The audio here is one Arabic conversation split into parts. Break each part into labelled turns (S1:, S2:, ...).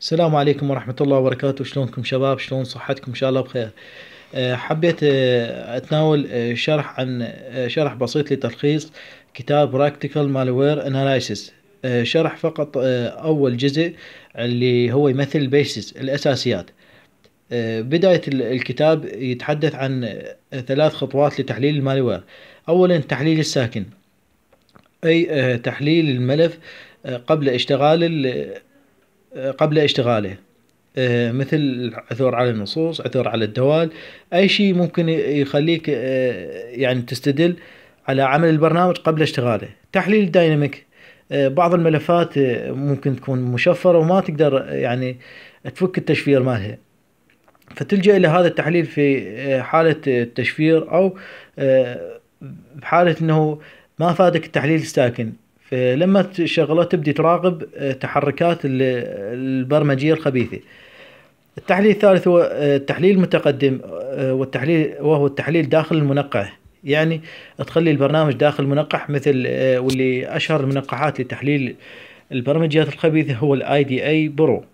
S1: السلام عليكم ورحمة الله وبركاته شلونكم شباب شلون صحتكم إن شاء الله بخير آه، حبيت آه، أتناول آه، شرح عن شرح بسيط لتلخيص كتاب براكتيكال مالوير اناليسيس شرح فقط أول جزء اللي هو يمثل البيسس الأساسيات بداية الكتاب يتحدث عن ثلاث خطوات لتحليل المالوير أولا تحليل الساكن أي تحليل الملف قبل اشتغال قبل اشتغاله آه، مثل عثور على النصوص عثور على الدوال أي شيء ممكن يخليك آه، يعني تستدل على عمل البرنامج قبل اشتغاله تحليل الدايناميك آه، بعض الملفات ممكن تكون مشفرة وما تقدر يعني تفك التشفير مالها فتلجأ إلى هذا التحليل في حالة التشفير أو بحالة أنه ما فادك التحليل الساكن فلما آه، تشغله تبدي تراقب آه، تحركات البرمجيه الخبيثه التحليل الثالث هو آه، التحليل المتقدم والتحليل وهو التحليل داخل المنقع يعني تخلي البرنامج داخل منقح مثل واللي اشهر المنقحات لتحليل البرمجيات الخبيثه هو الاي دي اي برو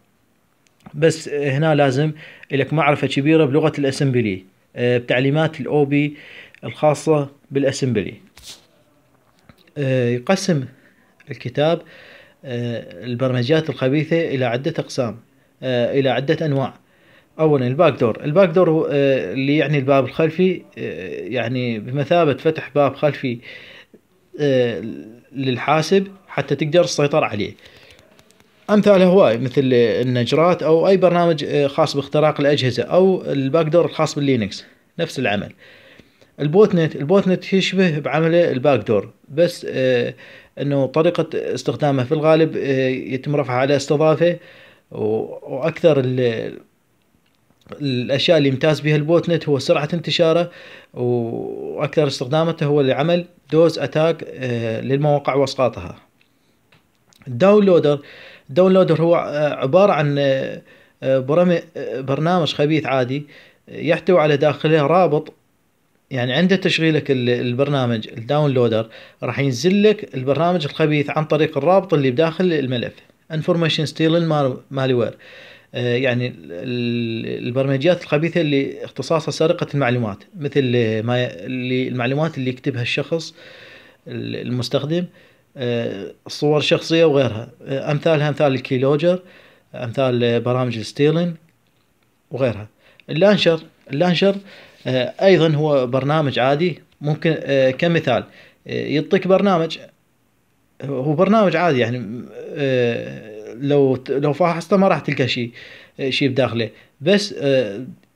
S1: بس هنا لازم لك معرفه كبيره بلغه الاسمبلي بتعليمات الاو بي الخاصه بالاسمبلي يقسم الكتاب آه، البرمجيات الخبيثة إلى عدة أقسام آه، إلى عدة أنواع أولا الباك دور الباك دور آه، اللي يعني الباب الخلفي يعني بمثابة فتح باب خلفي للحاسب حتى تقدر السيطرة عليه أمثال هواي مثل النجرات او اي برنامج خاص باختراق الاجهزه او الباك دور الخاص باللينكس نفس العمل البوت نت البوت نت يشبه بعمله الباك دور بس انه طريقه استخدامه في الغالب آه، يتم رفعها على استضافه واكثر الاشياء اللي يمتاز بها البوت نت هو سرعه انتشاره واكثر استخدامته هو لعمل دوز اتاك آه، للمواقع واسقاطها الداونلودر الداونلودر هو آه، عباره عن برنامج خبيث عادي يحتوي على داخله رابط يعني عند تشغيلك البرنامج الداونلودر راح ينزل لك البرنامج الخبيث عن طريق الرابط اللي بداخل الملف انفورميشن ستيلن مالوير يعني البرمجيات الخبيثه اللي اختصاصها سرقه المعلومات مثل ما اللي المعلومات اللي يكتبها الشخص المستخدم آه، صور شخصيه وغيرها آه، امثالها امثال الكيلوجر امثال برامج الستيلن وغيرها اللانشر اللانشر آه، ايضا هو برنامج عادي ممكن آه، كمثال آه، يعطيك برنامج هو برنامج عادي يعني لو لو فحصته ما راح تلقى شيء شيء بداخله بس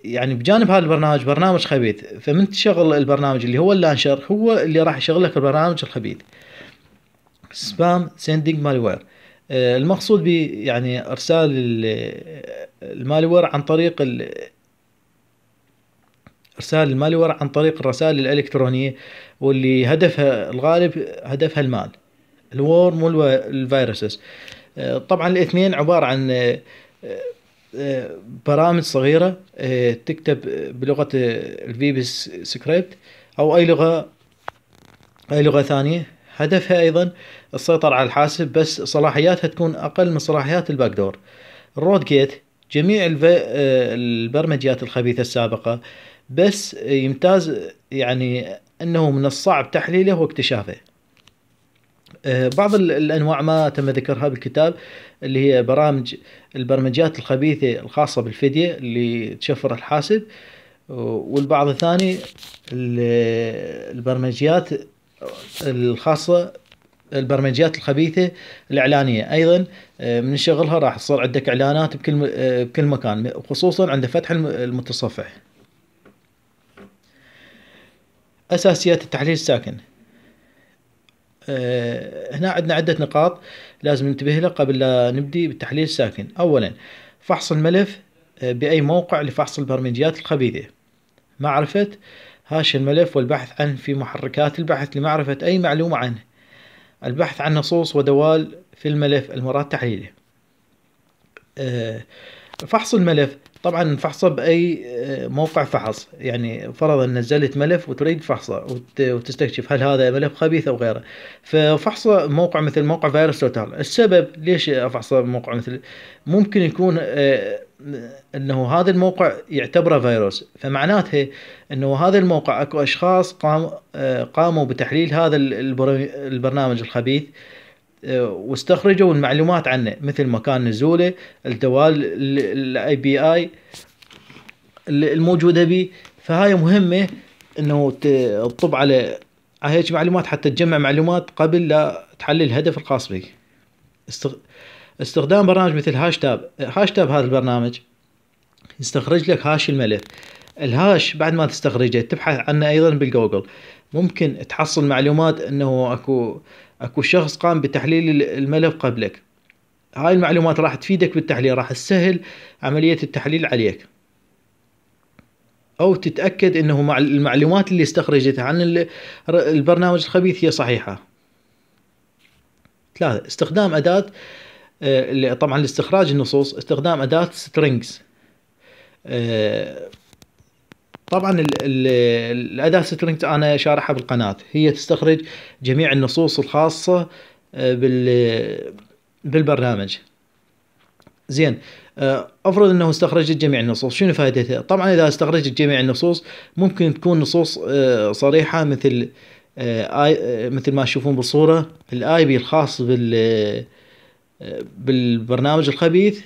S1: يعني بجانب هذا البرنامج برنامج خبيث فمن تشغل البرنامج اللي هو اللانشر هو اللي راح يشغل لك البرنامج الخبيث سبام سيندينج مالوير المقصود به يعني ارسال المالوير عن طريق ارسال المال لورا عن طريق الرسائل الالكترونيه واللي هدفها الغالب هدفها المال الورم والفيروسز آه، طبعا الاثنين عباره عن آه، آه، برامج صغيره تكتب بلغه الفي سكريبت او اي لغه اي لغه ثانيه هدفها ايضا السيطره على الحاسب بس صلاحياتها تكون اقل من صلاحيات الباك دور الرود جيت جميع البرمجيات الخبيثه السابقه بس يمتاز يعني انه من الصعب تحليله واكتشافه آه، بعض الانواع ما تم ذكرها بالكتاب اللي هي برامج البرمجيات الخبيثه الخاصه بالفديه اللي تشفر الحاسب والبعض الثاني البرمجيات الخاصه البرمجيات الخبيثه الاعلانيه ايضا آه، من شغلها راح تصير عندك اعلانات بكل آه، بكل مكان خصوصا عند فتح المتصفح أساسيات التحليل الساكن أه هنا عندنا عدة نقاط لازم ننتبه لها قبل لا نبدي بالتحليل الساكن أولا فحص الملف آه، بأي موقع لفحص البرمجيات الخبيثة معرفة هاش الملف والبحث عنه في محركات البحث لمعرفة أي معلومة عنه البحث عن نصوص ودوال في الملف المراد تحليله أه فحص الملف طبعا فحصه باي آه، موقع فحص يعني فرضا نزلت ملف وتريد فحصه وتستكشف هل هذا ملف خبيث او غيره ففحصه موقع مثل موقع فيروس توتال السبب ليش افحصه موقع مثل ممكن يكون آه، انه هذا الموقع يعتبره فيروس فمعناته انه هذا الموقع اكو اشخاص قام آه، قاموا بتحليل هذا البرنامج الخبيث آه، واستخرجوا المعلومات عنه مثل مكان نزوله الدوال الاي بي اي الموجوده به فهاي مهمه انه تطب على هيك معلومات حتى تجمع معلومات قبل لا تحلل الهدف الخاص بك استخدام برنامج مثل هاشتاب هاشتاب هذا البرنامج يستخرج لك هاش الملف الهاش بعد ما تستخرجه تبحث عنه ايضا بالجوجل ممكن تحصل معلومات انه اكو اكو شخص قام بتحليل الملف قبلك هاي المعلومات راح تفيدك بالتحليل راح تسهل عملية التحليل عليك او تتاكد انه المعلومات اللي استخرجتها عن البرنامج الخبيث هي صحيحه ثلاثه استخدام اداه آه، طبعا لاستخراج النصوص استخدام اداه سترينجز آه، طبعا الاداه سترنجت انا شارحها بالقناه هي تستخرج جميع النصوص الخاصه آه، بال بالبرنامج زين آه، افرض انه استخرجت جميع النصوص شنو فائدتها طبعا اذا استخرجت جميع النصوص ممكن تكون نصوص آه، صريحه مثل مثل ما تشوفون بالصوره الاي بي الخاص بال بالبرنامج الخبيث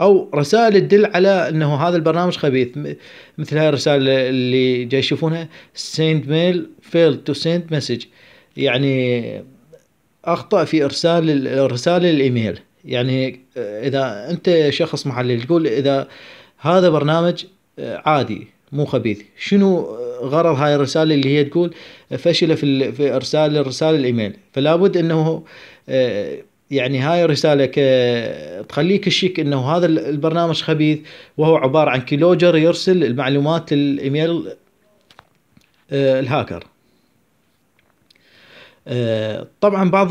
S1: او رسائل تدل على انه هذا البرنامج خبيث مثل هاي الرساله اللي جاي يشوفونها سيند ميل فيل تو سيند مسج يعني اخطا في ارسال الرساله الايميل يعني اذا انت شخص محلل تقول اذا هذا برنامج عادي مو خبيث شنو غرض هاي الرسالة اللي هي تقول فشل في, في إرسال الرسالة الإيميل فلا بد أنه آه، يعني هاي الرسالة تخليك الشك انه هذا البرنامج خبيث وهو عبارة عن كيلوجر يرسل المعلومات للايميل آه، الهاكر آه، طبعا بعض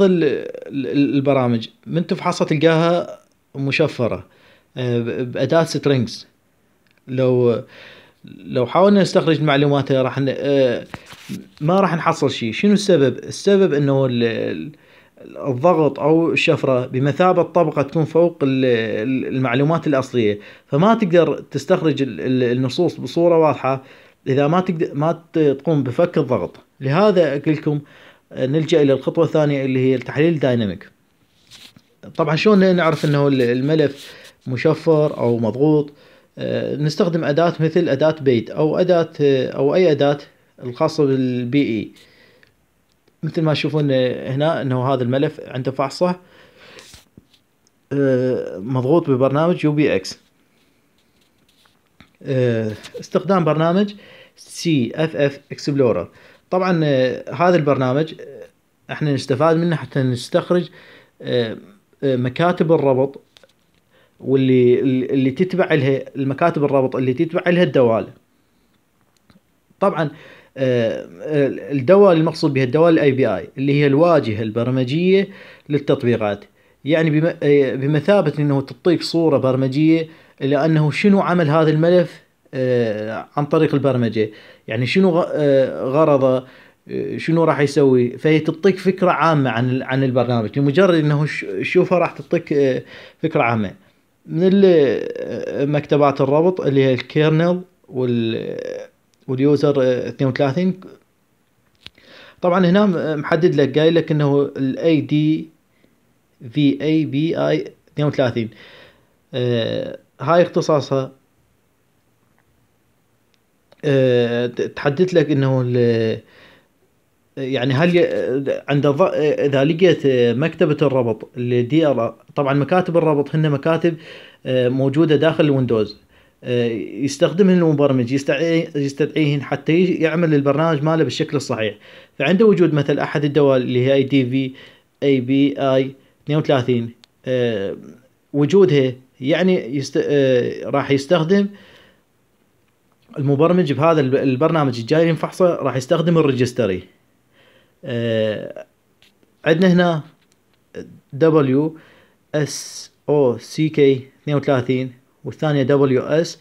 S1: البرامج من تفحصها تلقاها مشفرة آه، بأداة سترينجز لو لو حاولنا نستخرج معلوماتها راح ما راح نحصل شيء شنو السبب السبب انه الضغط او الشفره بمثابه طبقه تكون فوق المعلومات الاصليه فما تقدر تستخرج النصوص بصوره واضحه اذا ما تقدر ما تقوم بفك الضغط لهذا اقول لكم نلجا الى الخطوه الثانيه اللي هي التحليل الدايناميك طبعا شلون نعرف انه الملف مشفر او مضغوط آه، نستخدم اداه مثل اداه بيت او اداه او اي اداه الخاصه بالبي اي مثل ما تشوفون هنا انه هذا الملف عنده فحصه آه، مضغوط ببرنامج يو بي اكس استخدام برنامج سي اف اف اكسبلورر طبعا آه، هذا البرنامج آه، احنا نستفاد منه حتى نستخرج مكاتب الربط واللي اللي تتبع لها المكاتب الربط اللي تتبع لها الدوال طبعا آه، آه، الدواء المقصود بها الدواء الاي بي اي اللي هي الواجهه البرمجيه للتطبيقات يعني آه، بمثابه انه تعطيك صوره برمجيه لانه شنو عمل هذا الملف عن طريق البرمجه يعني شنو غرضه شنو راح يسوي فهي تعطيك فكره عامه عن عن البرنامج لمجرد انه تشوفه راح تعطيك فكره عامه من مكتبات الربط اللي هي الكيرنل وال واليوزر 32 آه، طبعا هنا محدد لك قايل لك انه الاي دي في اي بي اي 32 آه هاي اختصاصها آه تحدد لك انه يعني هل عند اذا لقيت مكتبه الربط اللي دي طبعا مكاتب الربط هن مكاتب آه، موجوده داخل الويندوز آه، يستخدمهن المبرمج يستدعيهن حتى يعمل البرنامج ماله بالشكل الصحيح فعند وجود مثل احد الدوال اللي هي اي دي في اي بي اي 32 وجودها يعني يست... آه، راح يستخدم المبرمج بهذا البرنامج الجاي ينفحصه راح يستخدم الريجستري آه، عندنا هنا دبليو اس او سي كي 32 والثانيه دبليو اس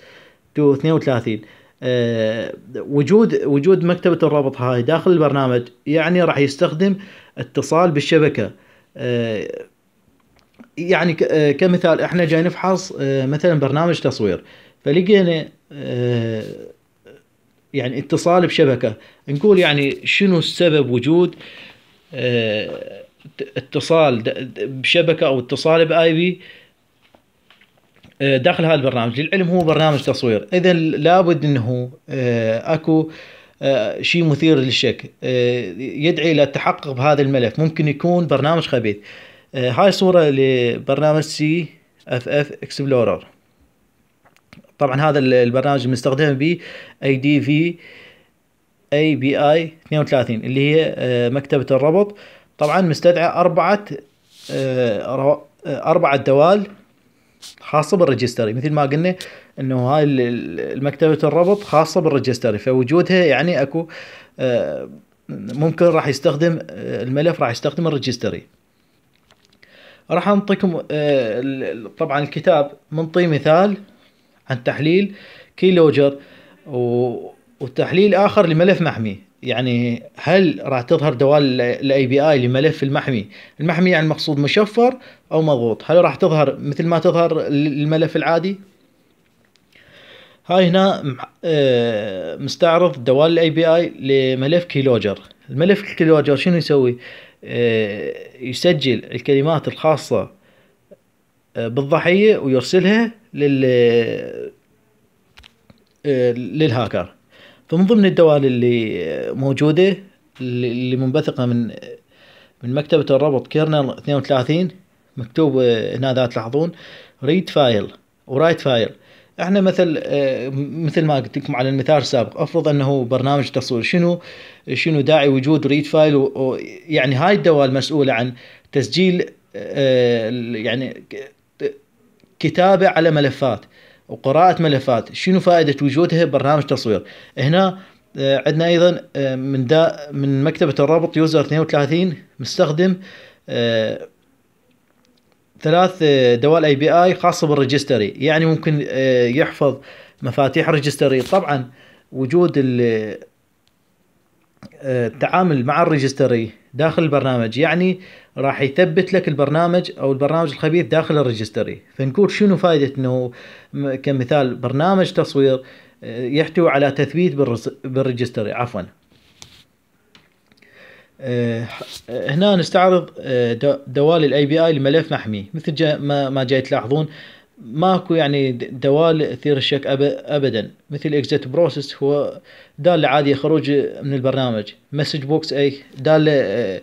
S1: 232 أه وجود وجود مكتبه الرابط هاي داخل البرنامج يعني راح يستخدم اتصال بالشبكه آه، يعني آه، كمثال احنا جاي نفحص آه، مثلا برنامج تصوير فلقينا يعني اتصال بشبكه نقول يعني شنو السبب وجود اتصال بشبكه او اتصال باي بي آه، داخل هذا البرنامج للعلم هو برنامج تصوير اذا لابد انه آه، اكو آه، شيء مثير للشك يدعي الى التحقق بهذا الملف ممكن يكون برنامج خبيث هاي صورة لبرنامج سي اف اف اكسبلورر طبعا هذا البرنامج المستخدم ب اي دي في اي بي اي 32 اللي هي مكتبة الربط طبعا مستدعى اربعة اربعة دوال خاصه بالريجستري مثل ما قلنا انه هاي المكتبه الربط خاصه بالريجستري فوجودها يعني اكو آه، ممكن راح يستخدم آه، الملف راح يستخدم الريجستري راح انطيكم آه، طبعا الكتاب منطي مثال عن تحليل كيلوجر وتحليل اخر لملف محمي يعني هل راح تظهر دوال الاي بي اي لملف المحمي المحمي يعني المقصود مشفر او مضغوط هل راح تظهر مثل ما تظهر الملف العادي هاي هنا آه، مستعرض دوال الاي بي اي لملف كيلوجر الملف كيلوجر شنو يسوي آه، يسجل الكلمات الخاصة آه، بالضحية ويرسلها لل للهاكر فمن ضمن الدوال اللي موجودة اللي منبثقة من من مكتبة الربط كيرنل 32 مكتوب آه، هنا اذا تلاحظون ريد فايل ورايت فايل احنا مثل آه، مثل ما قلت لكم على المثال السابق افرض انه برنامج تصوير شنو شنو داعي وجود ريد فايل يعني هاي الدوال مسؤوله عن تسجيل آه، يعني كتابه على ملفات وقراءة ملفات شنو فائدة وجودها برنامج تصوير هنا آه، عندنا ايضا آه، من دا من مكتبة الرابط يوزر 32 مستخدم آه، ثلاث دوال اي بي اي خاصة بالريجستري يعني ممكن يحفظ مفاتيح الريجستري طبعا وجود التعامل مع الريجستري داخل البرنامج يعني راح يثبت لك البرنامج او البرنامج الخبيث داخل الريجستري فنقول شنو فائده انه كمثال برنامج تصوير آه، يحتوي على تثبيت بالريجستري عفوا آه، هنا نستعرض آه، دوال الاي بي اي لملف محمي مثل ما جاي تلاحظون ماكو يعني دوال تثير الشك ابدا مثل اكزيت بروسس هو داله عاديه خروج من البرنامج مسج بوكس اي داله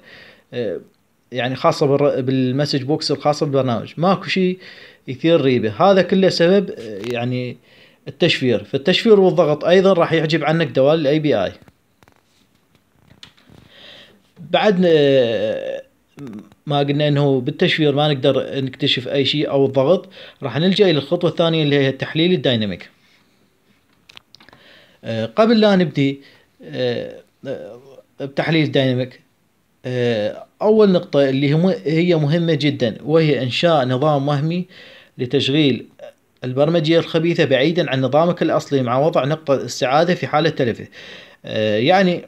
S1: يعني خاصه بالمسج بوكس الخاصه بالبرنامج ماكو شيء يثير ريبه هذا كله سبب آه، يعني التشفير فالتشفير والضغط ايضا راح يحجب عنك دوال الاي بي اي بعد آه، ما قلنا انه بالتشفير ما نقدر نكتشف اي شيء او الضغط راح نلجا الى الخطوه الثانيه اللي هي التحليل الدايناميك آه، قبل لا نبدي بتحليل الدايناميك آه، أول نقطة اللي هي مهمة جدا وهي إنشاء نظام وهمي لتشغيل البرمجية الخبيثة بعيدا عن نظامك الأصلي مع وضع نقطة استعادة في حالة تلفه آه، يعني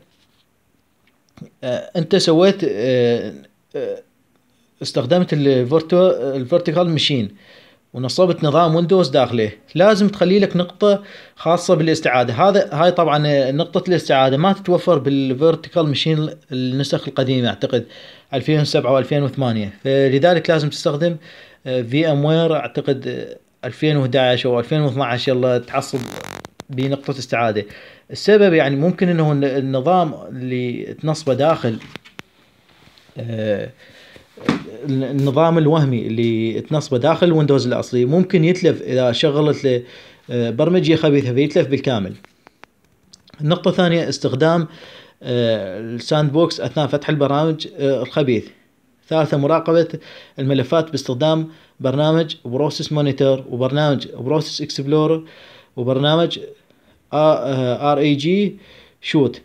S1: آه، أنت سويت استخدمت الفورتيكال Machine ونصبت نظام ويندوز داخله لازم تخلي لك نقطة خاصة بالاستعادة هذا هاي طبعا نقطة الاستعادة ما تتوفر بالفيرتيكال مشين النسخ القديمة اعتقد 2007 و2008 فلذلك لازم تستخدم في ام وير اعتقد 2011 آه، او 2012 يلا تحصل بنقطة استعادة السبب يعني ممكن انه النظام اللي تنصبه داخل آه النظام الوهمي اللي تنصبه داخل الويندوز الاصلي ممكن يتلف اذا شغلت آه، برمجيه خبيثه فيتلف بالكامل النقطه الثانيه استخدام آه، الساند بوكس اثناء فتح البرامج آه، الخبيث ثالثا مراقبة الملفات باستخدام برنامج بروسيس مونيتور وبرنامج بروسيس اكسبلور وبرنامج ار اي جي شوت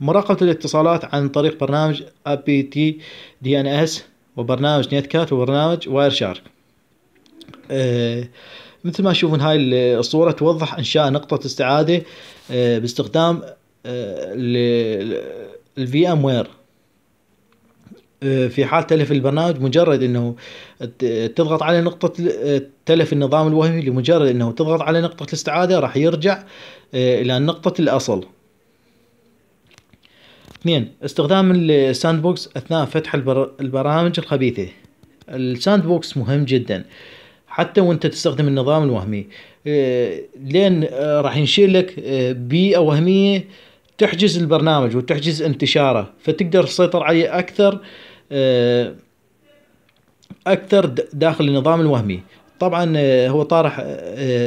S1: مراقبة الاتصالات عن طريق برنامج اب تي دي ان اس وبرنامج نيت كات وبرنامج واير شارك آه، مثل ما تشوفون هاي الصورة توضح إنشاء نقطة استعادة آه، باستخدام الفي ام وير في حال تلف البرنامج مجرد انه تضغط على نقطة تلف النظام الوهمي لمجرد انه تضغط على نقطة الاستعادة راح يرجع آه، الى نقطة الاصل اثنين استخدام الساند بوكس أثناء فتح البر... البرامج الخبيثة الساند بوكس مهم جدا حتى وانت تستخدم النظام الوهمي آه، لان آه، راح ينشئ لك آه، بيئة وهمية تحجز البرنامج وتحجز انتشاره فتقدر تسيطر عليه أكثر أكثر داخل النظام الوهمي طبعا هو طارح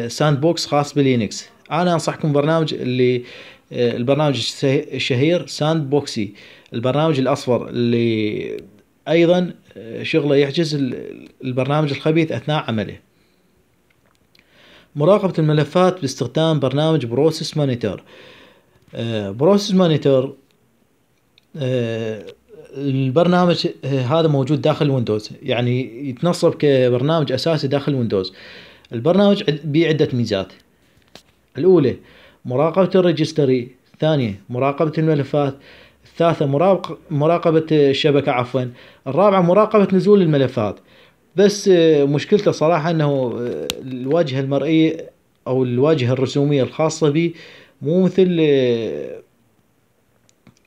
S1: ساند بوكس خاص بلينكس أنا أنصحكم برنامج اللي آه، البرنامج الشهير ساند بوكسي البرنامج الاصفر اللي ايضا آه، شغله يحجز البرنامج الخبيث اثناء عمله مراقبة الملفات باستخدام برنامج بروسيس مانيتور آه، بروسيس مانيتور البرنامج هذا موجود داخل ويندوز يعني يتنصب كبرنامج اساسي داخل ويندوز البرنامج بيه عدة ميزات الاولى آه مراقبة الريجستري ثانية مراقبة الملفات الثالثة مراقبة الشبكة عفوا الرابعة مراقبة نزول الملفات بس آه، مشكلته صراحة انه آه، الواجهة المرئية او الواجهة الرسومية الخاصة به مو مثل آه،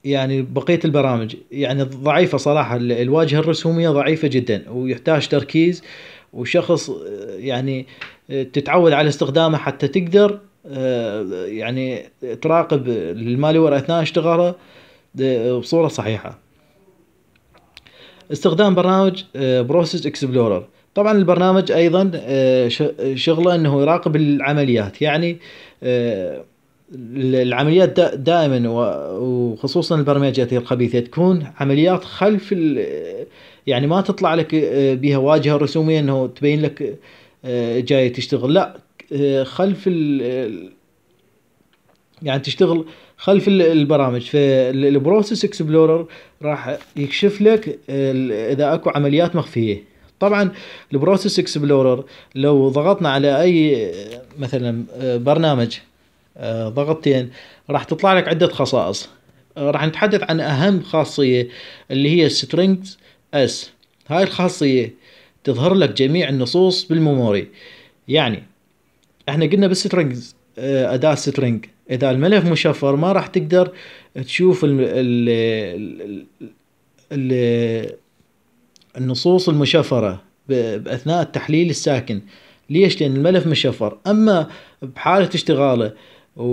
S1: يعني بقية البرامج يعني ضعيفة صراحة الواجهة الرسومية ضعيفة جدا ويحتاج تركيز وشخص يعني تتعود على استخدامه حتى تقدر يعني تراقب المالي وراء اثناء اشتغاله بصوره صحيحه استخدام برنامج بروسيس آه، اكسبلورر طبعا البرنامج ايضا آه، شغله انه يراقب العمليات يعني آه، العمليات دائما وخصوصا البرمجيات الخبيثه تكون عمليات خلف يعني ما تطلع لك بها واجهه رسوميه انه تبين لك جاي تشتغل لا آه، خلف ال آه، يعني تشتغل خلف البرامج فالبروسيس اكسبلورر راح يكشف لك اذا اكو عمليات مخفيه طبعا البروسيس اكسبلورر لو ضغطنا على اي آه، مثلا برنامج ضغطتين راح تطلع لك عده خصائص راح نتحدث عن اهم خاصيه اللي هي سترينجز اس هاي الخاصيه تظهر لك جميع النصوص بالميموري يعني احنا قلنا بالسترنجز آه، اداه سترنج اذا الملف مشفر ما راح تقدر تشوف ال ال النصوص المشفره باثناء التحليل الساكن ليش لان الملف مشفر اما بحاله اشتغاله و...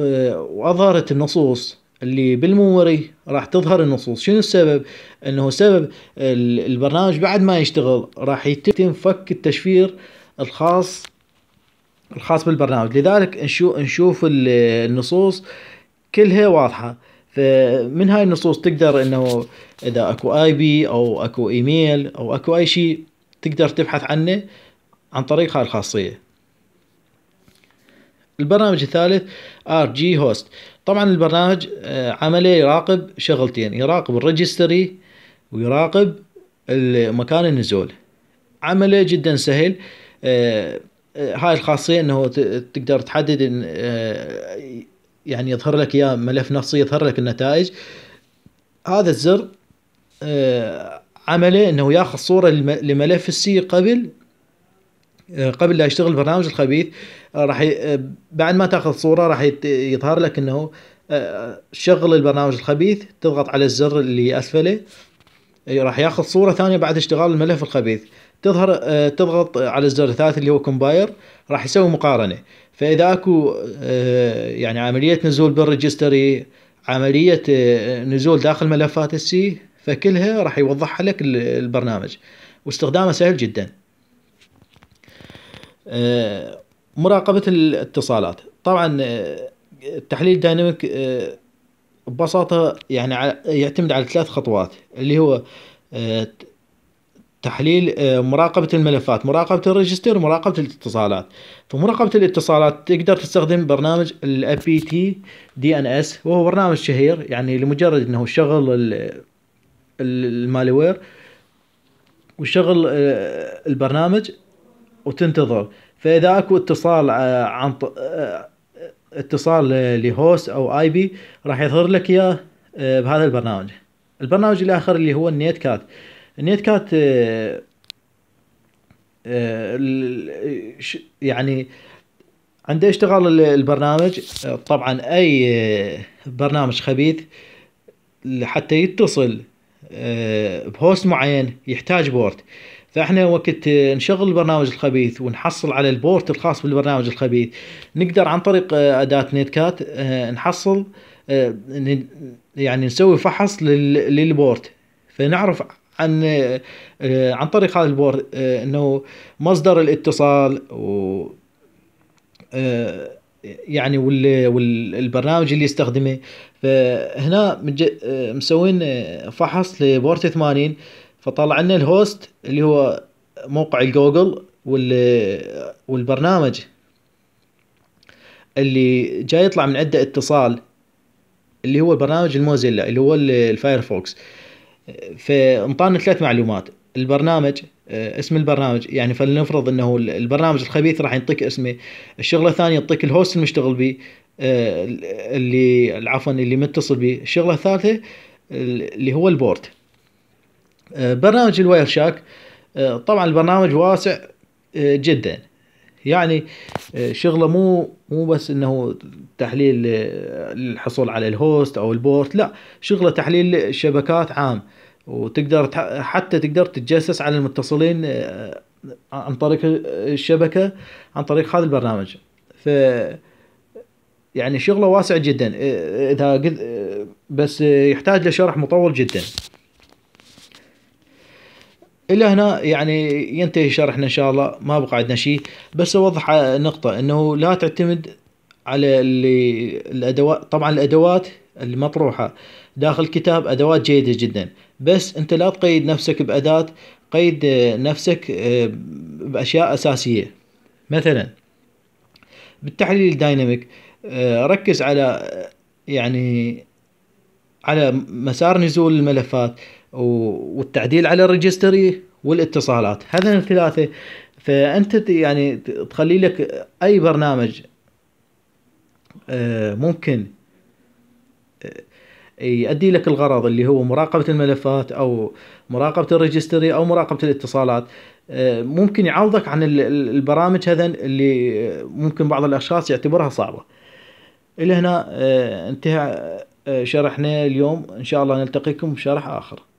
S1: آه، واظهرت النصوص اللي بالميموري راح تظهر النصوص شنو السبب انه سبب البرنامج بعد ما يشتغل راح يتم فك التشفير الخاص الخاص بالبرنامج لذلك نشوف نشوف النصوص كلها واضحه فمن هاي النصوص تقدر انه اذا اكو اي بي او اكو ايميل او اكو اي شيء تقدر تبحث عنه عن طريق هاي الخاصيه البرنامج الثالث ار جي هوست طبعا البرنامج آه، عمله يراقب شغلتين يراقب الريجستري ويراقب مكان النزول عمله جدا سهل آه، آه، هاي الخاصيه انه تقدر تحدد إن آه، يعني يظهر لك اياه ملف نصي يظهر لك النتائج هذا الزر عمله انه ياخذ صوره لملف السي قبل قبل لا يشتغل البرنامج الخبيث راح بعد ما تاخذ صوره راح يظهر لك انه شغل البرنامج الخبيث تضغط على الزر اللي اسفله راح ياخذ صوره ثانيه بعد اشتغال الملف الخبيث تظهر آه، تضغط على الزر الثالث اللي هو كومباير راح يسوي مقارنه فاذا اكو آه، يعني عمليه نزول بالريجستري عمليه آه، نزول داخل ملفات السي فكلها راح يوضحها لك البرنامج واستخدامه سهل جدا مراقبه الاتصالات طبعا التحليل الديناميك ببساطه يعني يعتمد على ثلاث خطوات اللي هو تحليل آه، مراقبة الملفات مراقبة الريجستر ومراقبة الاتصالات فمراقبة الاتصالات تقدر تستخدم برنامج الـ تي دي ان اس وهو برنامج شهير يعني لمجرد انه شغل المالوير وشغل آه، البرنامج وتنتظر فاذا اكو اتصال آه، عن اتصال لهوست او اي بي راح يظهر لك اياه بهذا البرنامج البرنامج الاخر اللي هو النيت كات النيت كات آه، آه، يعني عند اشتغال البرنامج طبعا اي آه، برنامج خبيث حتى يتصل بهوست معين يحتاج بورت فاحنا وقت نشغل البرنامج الخبيث ونحصل على البورت الخاص بالبرنامج الخبيث نقدر عن طريق اداه نيتكات كات نحصل يعني نسوي فحص للبورت فنعرف عن آه، آه، عن طريق هذا البورد آه، انه مصدر الاتصال و يعني والبرنامج اللي يستخدمه فهنا مسوين فحص لبورت 80 فطلع لنا الهوست اللي هو موقع الجوجل والبرنامج اللي جاي يطلع من عنده اتصال اللي هو برنامج الموزيلا اللي هو الفايرفوكس فانطانا ثلاث معلومات البرنامج آه، اسم البرنامج يعني فلنفرض انه البرنامج الخبيث راح يعطيك اسمه الشغله الثانيه يعطيك الهوست المشتغل به آه، اللي عفوا اللي متصل به الشغله الثالثه اللي هو البورد آه، برنامج الواير شاك طبعا البرنامج واسع جدا يعني آه، شغله مو مو بس انه تحليل للحصول آه، على الهوست او البورت لا شغله تحليل شبكات عام وتقدر حتى تقدر تتجسس على المتصلين آه، عن طريق الشبكه عن طريق هذا البرنامج ف يعني شغله واسع جدا اذا بس يحتاج لشرح مطول جدا الى هنا يعني ينتهي شرحنا ان شاء الله ما بقى عندنا شيء بس اوضح نقطه انه لا تعتمد على اللي الادوات طبعا الادوات المطروحه داخل الكتاب ادوات جيده جدا بس انت لا تقيد نفسك باداه قيد نفسك آه، باشياء اساسيه مثلا بالتحليل الدايناميك آه، ركز على يعني على مسار نزول الملفات والتعديل على الريجستري والاتصالات هذين الثلاثه فانت يعني تخلي لك اي برنامج آه، ممكن آه، يؤدي لك الغرض اللي هو مراقبة الملفات أو مراقبة الريجستري أو مراقبة الاتصالات آه، ممكن يعوضك عن البرامج هذا اللي ممكن بعض الأشخاص يعتبرها صعبة إلى هنا انتهى شرحنا اليوم إن شاء الله نلتقيكم بشرح آخر